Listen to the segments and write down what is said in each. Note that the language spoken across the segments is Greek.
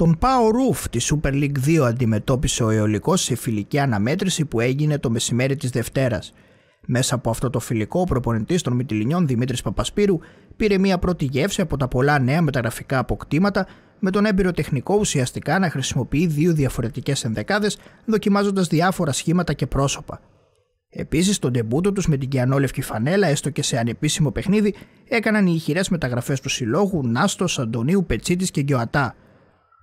Τον Power Roof τη Super League 2 αντιμετώπισε ο Αιωλικός σε φιλική αναμέτρηση που έγινε το μεσημέρι της Δευτέρας. Μέσα από αυτό το φιλικό, ο προπονητής των Μιτιλινιών Δημήτρης Παπασπύρου πήρε μια πρώτη γεύση από τα πολλά νέα μεταγραφικά αποκτήματα, με τον έμπειρο τεχνικό ουσιαστικά να χρησιμοποιεί δύο διαφορετικές ενδεκάδες, δοκιμάζοντας διάφορα σχήματα και πρόσωπα. Επίσης, τον τεμπούτο τους με την κιανόλευκη φανέλα, έστω και σε ανεπίσημο παιχνίδι, έκαναν οι ηχηρές μεταγραφές του συλλόγου Νάστος, Αντωνίου, Πετσίτης και Γκιοατά.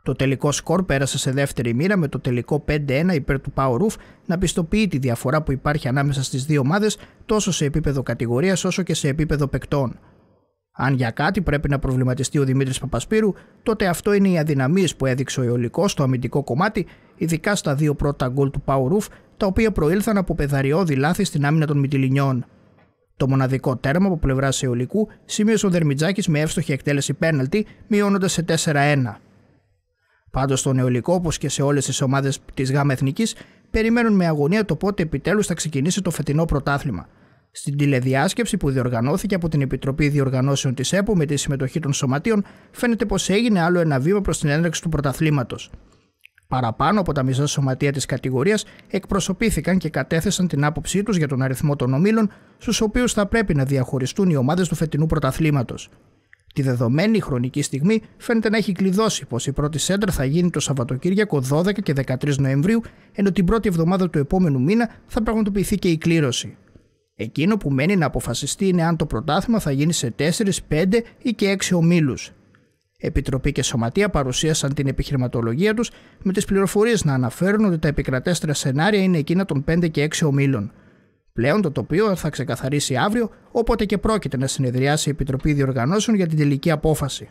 Το τελικό σκορ πέρασε σε δεύτερη μοίρα με το τελικό 5-1 υπέρ του Power Roof να πιστοποιεί τη διαφορά που υπάρχει ανάμεσα στις δύο ομάδες τόσο σε επίπεδο κατηγορίας όσο και σε επίπεδο παικτών. Αν για κάτι πρέπει να προβληματιστεί ο Δημήτρης Παπασπύρου, τότε αυτό είναι οι αδυναμίες που έδειξε ο Ιωλικό στο αμυντικό κομμάτι, ειδικά στα δύο πρώτα γκολ του Power Roof, τα οποία προήλθαν από πεδαριώδη λάθη στην άμυνα των Μιτιλινιών. Το μοναδικό τέρμα από πλευράς Ιωλικού σημείωσε ο Δερμιτζάκης με εύστοχη εκτέλεση πέναλτη, μειώνοντας σε 4-1. Πάντως, στο νεολικό, όπως και σε όλες τις ομάδες της ΓΑΜΑ Εθνικής, περιμένουν με αγωνία το πότε επιτέλους θα ξεκινήσει το φετινό πρωτάθλημα. Στην τηλεδιάσκεψη που διοργανώθηκε από την Επιτροπή Διοργανώσεων της ΕΠΟ με τη συμμετοχή των σωματείων, φαίνεται πως έγινε άλλο ένα βήμα προς την έναρξη του πρωταθλήματος. Παραπάνω από τα μισά σωματεία της κατηγορίας εκπροσωπήθηκαν και κατέθεσαν την άποψή τους για τον αριθμό των ομίλων, στους οποίους θα πρέπει να διαχωριστούν οι ομάδες του φετινού πρωταθλήματος. Τη δεδομένη χρονική στιγμή φαίνεται να έχει κλειδώσει πως η πρώτη σέντρα θα γίνει το Σαββατοκύριακο 12 και 13 Νοεμβρίου, ενώ την πρώτη εβδομάδα του επόμενου μήνα θα πραγματοποιηθεί και η κλήρωση. Εκείνο που μένει να αποφασιστεί είναι αν το πρωτάθλημα θα γίνει σε 4, 5 ή και 6 ομίλους. Επιτροπή και Σωματεία παρουσίασαν την επιχειρηματολογία τους, με τις πληροφορίες να αναφέρουν ότι τα επικρατέστερα σενάρια είναι εκείνα των 5 και 6 ομίλων. Πλέον το τοπίο θα ξεκαθαρίσει αύριο, όποτε και πρόκειται να συνεδριάσει η Επιτροπή Διοργανώσεων για την τελική απόφαση.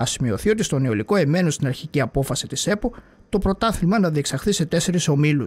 Ας σημειωθεί ότι στον Νεολικό εμένω στην αρχική απόφαση της ΕΠΟ το πρωτάθλημα να διεξαχθεί σε τέσσερις ομίλους.